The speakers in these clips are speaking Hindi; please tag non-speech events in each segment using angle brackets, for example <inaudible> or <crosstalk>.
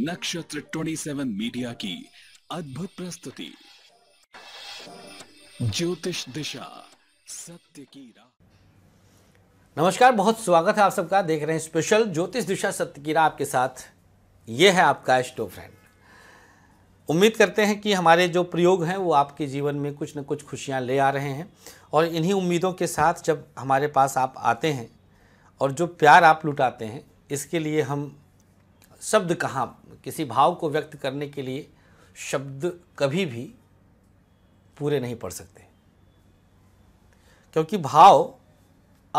नक्षत्र 27 मीडिया की अद्भुत प्रस्तुति ज्योतिष दिशा सत्य की राह नमस्कार बहुत स्वागत है आप सबका देख रहे हैं स्पेशल ज्योतिष दिशा सत्य की राह आपके साथ ये है आपका स्टो फ्रेंड उम्मीद करते हैं कि हमारे जो प्रयोग हैं वो आपके जीवन में कुछ न कुछ खुशियां ले आ रहे हैं और इन्हीं उम्मीदों के साथ जब हमारे पास आप आते हैं और जो प्यार आप लुटाते हैं इसके लिए हम शब्द कहाँ किसी भाव को व्यक्त करने के लिए शब्द कभी भी पूरे नहीं पड़ सकते क्योंकि भाव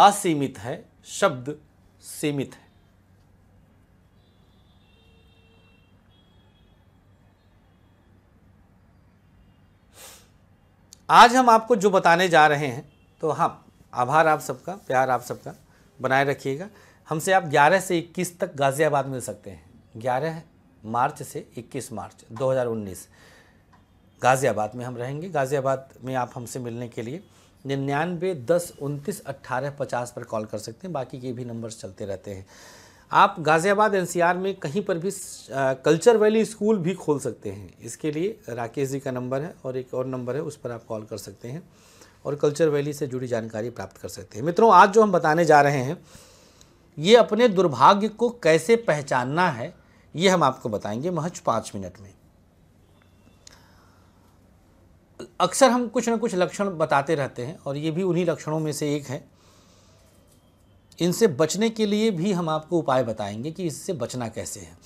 असीमित है शब्द सीमित है आज हम आपको जो बताने जा रहे हैं तो हाँ आभार आप सबका प्यार आप सबका बनाए रखिएगा हमसे आप 11 से 21 तक गाज़ियाबाद मिल सकते हैं 11 मार्च से 21 मार्च 2019 गाज़ियाबाद में हम रहेंगे गाज़ियाबाद में आप हमसे मिलने के लिए निन्यानवे दस उनतीस अट्ठारह पचास पर कॉल कर सकते हैं बाकी के भी नंबर्स चलते रहते हैं आप गाज़ियाबाद एनसीआर में कहीं पर भी आ, कल्चर वैली स्कूल भी खोल सकते हैं इसके लिए राकेश जी का नंबर है और एक और नंबर है उस पर आप कॉल कर सकते हैं और कल्चर वैली से जुड़ी जानकारी प्राप्त कर सकते हैं मित्रों आज जो हम बताने जा रहे हैं ये अपने दुर्भाग्य को कैसे पहचानना है ये हम आपको बताएंगे महज पाँच मिनट में अक्सर हम कुछ ना कुछ लक्षण बताते रहते हैं और ये भी उन्हीं लक्षणों में से एक है इनसे बचने के लिए भी हम आपको उपाय बताएंगे कि इससे बचना कैसे है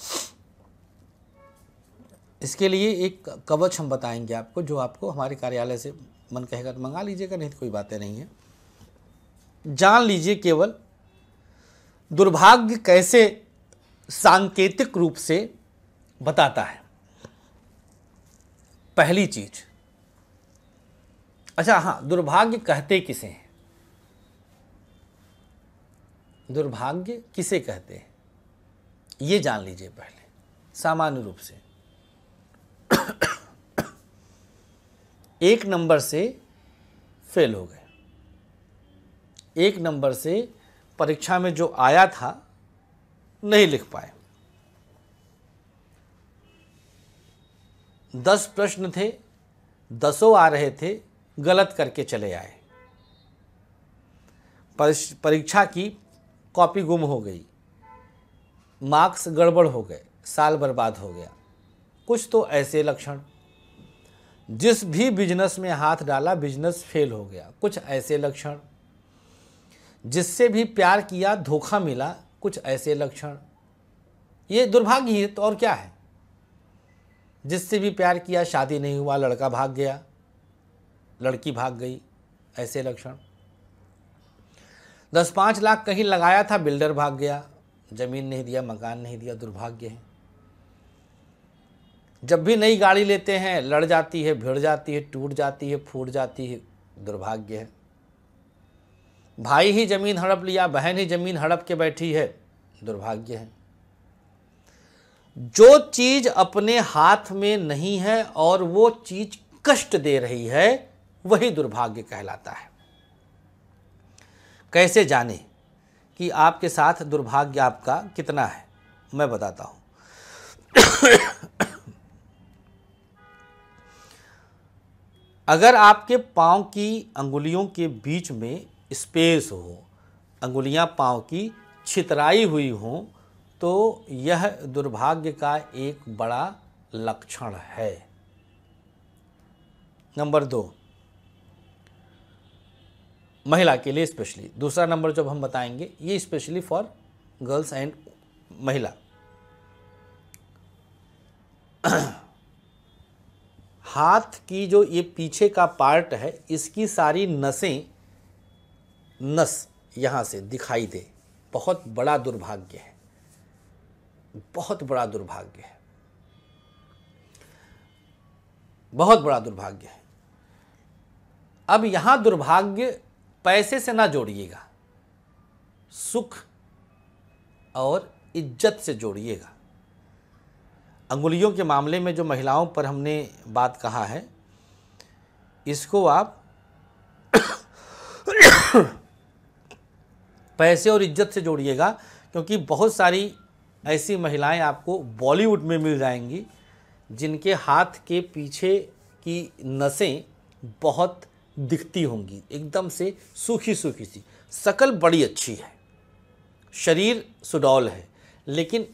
इसके लिए एक कवच हम बताएंगे आपको जो आपको हमारे कार्यालय से मन कहेगा तो मंगा लीजिएगा नहीं तो कोई बातें नहीं है जान लीजिए केवल दुर्भाग्य कैसे सांकेतिक रूप से बताता है पहली चीज अच्छा हाँ दुर्भाग्य कहते किसे हैं दुर्भाग्य किसे कहते हैं ये जान लीजिए पहले सामान्य रूप से एक नंबर से फेल हो गए एक नंबर से परीक्षा में जो आया था नहीं लिख पाए दस प्रश्न थे दसों आ रहे थे गलत करके चले आए परीक्षा की कॉपी गुम हो गई मार्क्स गड़बड़ हो गए साल बर्बाद हो गया कुछ तो ऐसे लक्षण जिस भी बिजनेस में हाथ डाला बिजनेस फेल हो गया कुछ ऐसे लक्षण जिससे भी प्यार किया धोखा मिला कुछ ऐसे लक्षण ये दुर्भाग्य है तो और क्या है जिससे भी प्यार किया शादी नहीं हुआ लड़का भाग गया लड़की भाग गई ऐसे लक्षण दस पाँच लाख कहीं लगाया था बिल्डर भाग गया जमीन नहीं दिया मकान नहीं दिया दुर्भाग्य है जब भी नई गाड़ी लेते हैं लड़ जाती है भिड़ जाती है टूट जाती है फूट जाती है दुर्भाग्य है भाई ही जमीन हड़प लिया बहन ही जमीन हड़प के बैठी है दुर्भाग्य है जो चीज अपने हाथ में नहीं है और वो चीज कष्ट दे रही है वही दुर्भाग्य कहलाता है कैसे जाने कि आपके साथ दुर्भाग्य आपका कितना है मैं बताता हूं अगर आपके पांव की अंगुलियों के बीच में स्पेस हो अंगुलियां पाँव की छितराई हुई हो तो यह दुर्भाग्य का एक बड़ा लक्षण है नंबर दो महिला के लिए स्पेशली दूसरा नंबर जब हम बताएंगे ये स्पेशली फॉर गर्ल्स एंड महिला हाथ की जो ये पीछे का पार्ट है इसकी सारी नसें नस यहाँ से दिखाई दे बहुत बड़ा दुर्भाग्य है बहुत बड़ा दुर्भाग्य है बहुत बड़ा दुर्भाग्य है अब यहाँ दुर्भाग्य पैसे से ना जोड़िएगा सुख और इज्जत से जोड़िएगा अंगुलियों के मामले में जो महिलाओं पर हमने बात कहा है इसको आप पैसे और इज्जत से जोड़िएगा क्योंकि बहुत सारी ऐसी महिलाएं आपको बॉलीवुड में मिल जाएंगी जिनके हाथ के पीछे की नसें बहुत दिखती होंगी एकदम से सूखी सूखी सी शकल बड़ी अच्छी है शरीर सुडौल है लेकिन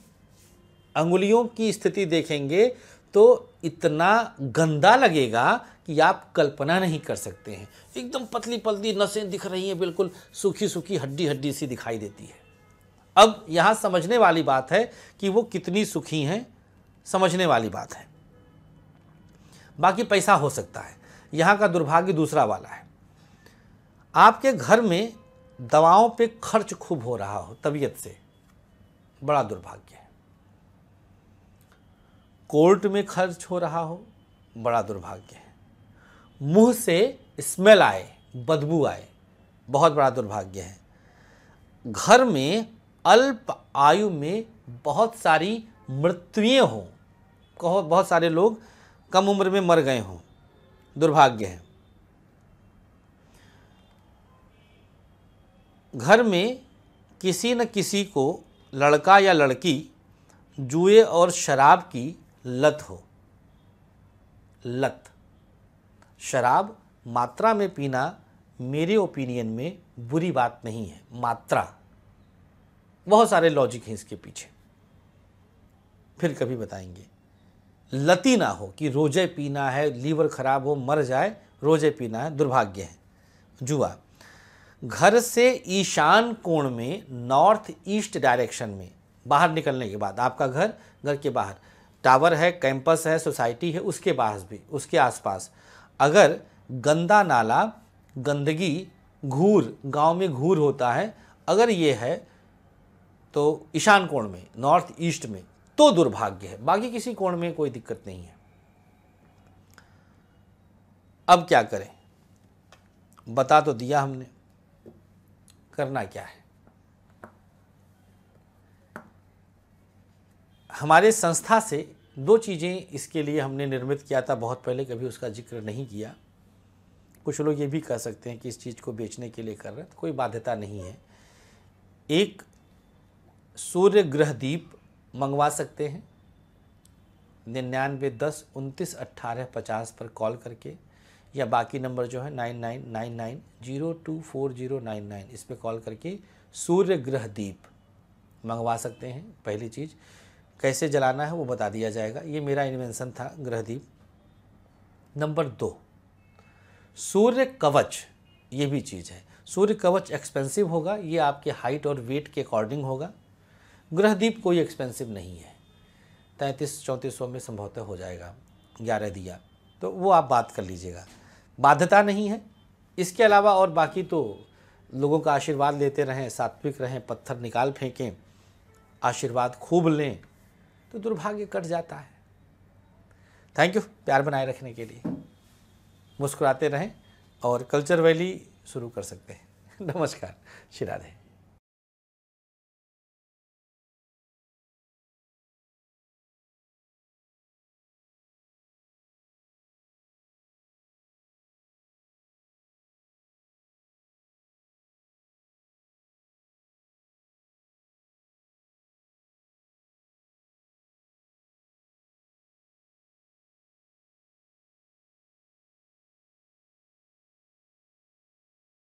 अंगुलियों की स्थिति देखेंगे तो इतना गंदा लगेगा कि आप कल्पना नहीं कर सकते हैं एकदम पतली पतली नसें दिख रही हैं बिल्कुल सूखी सूखी हड्डी हड्डी सी दिखाई देती है अब यहाँ समझने वाली बात है कि वो कितनी सुखी हैं समझने वाली बात है बाकी पैसा हो सकता है यहाँ का दुर्भाग्य दूसरा वाला है आपके घर में दवाओं पे खर्च खूब हो रहा हो तबीयत से बड़ा दुर्भाग्य है कोर्ट में खर्च हो रहा हो बड़ा दुर्भाग्य है मुंह से स्मेल आए बदबू आए बहुत बड़ा दुर्भाग्य है घर में अल्प आयु में बहुत सारी मृत्युएं हों कहो बहुत सारे लोग कम उम्र में मर गए हों दुर्भाग्य है घर में किसी न किसी को लड़का या लड़की जुए और शराब की लत हो लत शराब मात्रा में पीना मेरे ओपिनियन में बुरी बात नहीं है मात्रा बहुत सारे लॉजिक हैं इसके पीछे फिर कभी बताएंगे लती ना हो कि रोजे पीना है लीवर खराब हो मर जाए रोजे पीना है दुर्भाग्य है जुआ घर से ईशान कोण में नॉर्थ ईस्ट डायरेक्शन में बाहर निकलने के बाद आपका घर घर के बाहर टावर है कैंपस है सोसाइटी है उसके पास भी उसके आसपास अगर गंदा नाला गंदगी घूर गांव में घूर होता है अगर ये है तो ईशान कोण में नॉर्थ ईस्ट में तो दुर्भाग्य है बाकी किसी कोण में कोई दिक्कत नहीं है अब क्या करें बता तो दिया हमने करना क्या है हमारे संस्था से दो चीज़ें इसके लिए हमने निर्मित किया था बहुत पहले कभी उसका जिक्र नहीं किया कुछ लोग ये भी कह सकते हैं कि इस चीज़ को बेचने के लिए कर रहे हैं तो कोई बाध्यता नहीं है एक सूर्य ग्रह दीप मंगवा सकते हैं निन्यानवे दस उनतीस अट्ठारह पचास पर कॉल करके या बाकी नंबर जो है nine nine nine nine zero two four zero nine nine इस पर कॉल करके सूर्य ग्रह दीप मंगवा सकते हैं पहली चीज़ कैसे जलाना है वो बता दिया जाएगा ये मेरा इन्वेंशन था ग्रहदीप नंबर दो सूर्य कवच ये भी चीज़ है सूर्य कवच एक्सपेंसिव होगा ये आपके हाइट और वेट के अकॉर्डिंग होगा ग्रहदीप कोई एक्सपेंसिव नहीं है तैंतीस चौंतीस सौ में संभवतः हो जाएगा ग्यारह दिया तो वो आप बात कर लीजिएगा बाध्यता नहीं है इसके अलावा और बाकी तो लोगों का आशीर्वाद लेते रहें सात्विक रहें पत्थर निकाल फेंकें आशीर्वाद खूब लें तो दुर्भाग्य कट जाता है थैंक यू प्यार बनाए रखने के लिए मुस्कुराते रहें और कल्चर वैली शुरू कर सकते हैं <laughs> नमस्कार श्री राधे